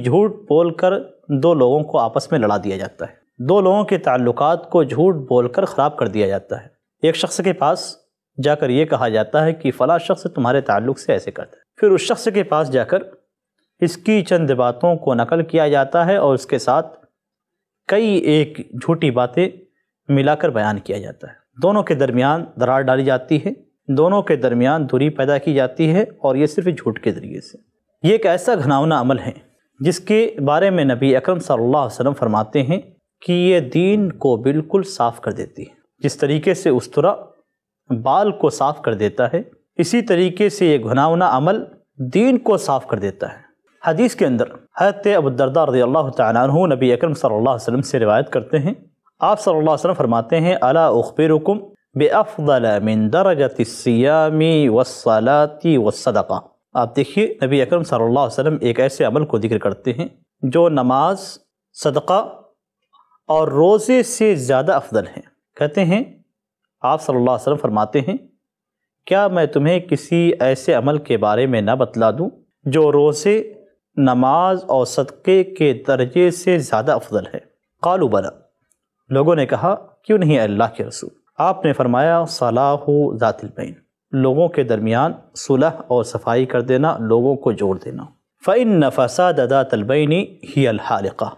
झूठ बोलकर दो लोगों को आपस में लड़ा दिया जाता है दो लोगों के ताल्लुक को झूठ बोलकर ख़राब कर दिया जाता है एक शख्स के पास जाकर यह कहा जाता है कि फ़ला शख्स तुम्हारे ताल्लुक से ऐसे करता है फिर उस शख्स के पास जाकर इसकी चंद बातों को नकल किया जाता है और उसके साथ कई एक झूठी बातें मिलाकर बयान किया जाता है दोनों के दरमियान दरार डाली जाती है दोनों के दरमियान दूरी पैदा की जाती है और ये सिर्फ झूठ के ज़रिए से ये एक ऐसा घनावना अमल है जिसके बारे में नबी अकरम सल्लल्लाहु अलैहि वसल्लम फरमाते हैं कि ये दीन को बिल्कुल साफ़ कर देती है जिस तरीके से उस्तरा बाल को साफ़ कर देता है इसी तरीके से ये घुनावना अमल दीन को साफ़ कर देता है हदीस के अंदर हरत अबुदरदा रजी अल्लाह नबी अकरम सल्लल्लाहु अलैहि वसल्लम से रिवायत करते हैं आप सल्लल्लाहु अलैहि वसल्लम फरमाते हैं अला उखबिरुकुम बेअफ़ल मिन दरजत सियामी वसलाती वसदक़ा आप देखिए नबी अकरम सल्लल्लाहु अलैहि वसल्लम एक ऐसे अमल को जिक्र करते हैं जो नमाज सदका और रोज़े से ज़्यादा अफजल हैं कहते हैं आप सल्लल्लाहु अलैहि वसल्लम फरमाते हैं क्या मैं तुम्हें किसी ऐसे अमल के बारे में ना बतला दूँ जो रोज़े नमाज और सदक़े के दर्जे से ज़्यादा अफजल है कालू बना लोगों ने कहा क्यों नहीं अल्लाह के रसूल आपने फरमाया सलाह ज़ातिलबैन लोगों के दरमियान सुलह और सफाई कर देना लोगों को जोड़ देना फ़ैन नफसा ददा तलबैनी ही अलहालिका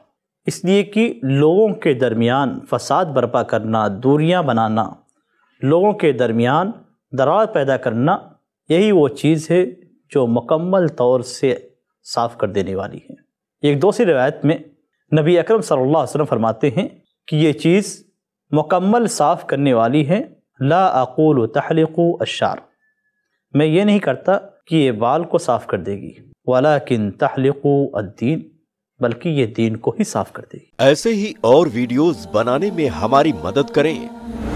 इसलिए कि लोगों के दरमियान फसाद बर्पा करना दूरियां बनाना लोगों के दरमियान दरार पैदा करना यही वो चीज़ है जो मुकम्मल तौर से साफ़ कर देने वाली है एक दूसरी रिवायत में नबी अकरम सल्लल्लाहु अलैहि वसल्लम फरमाते हैं कि ये चीज़ मुकम्मल साफ़ करने वाली है ला अकूल तहलिक अशार मैं ये नहीं करता कि ये बाल को साफ़ कर देगी वाला किन तहलिक अद्दीन बल्कि ये दीन को ही साफ कर देगी ऐसे ही और वीडियोस बनाने में हमारी मदद करें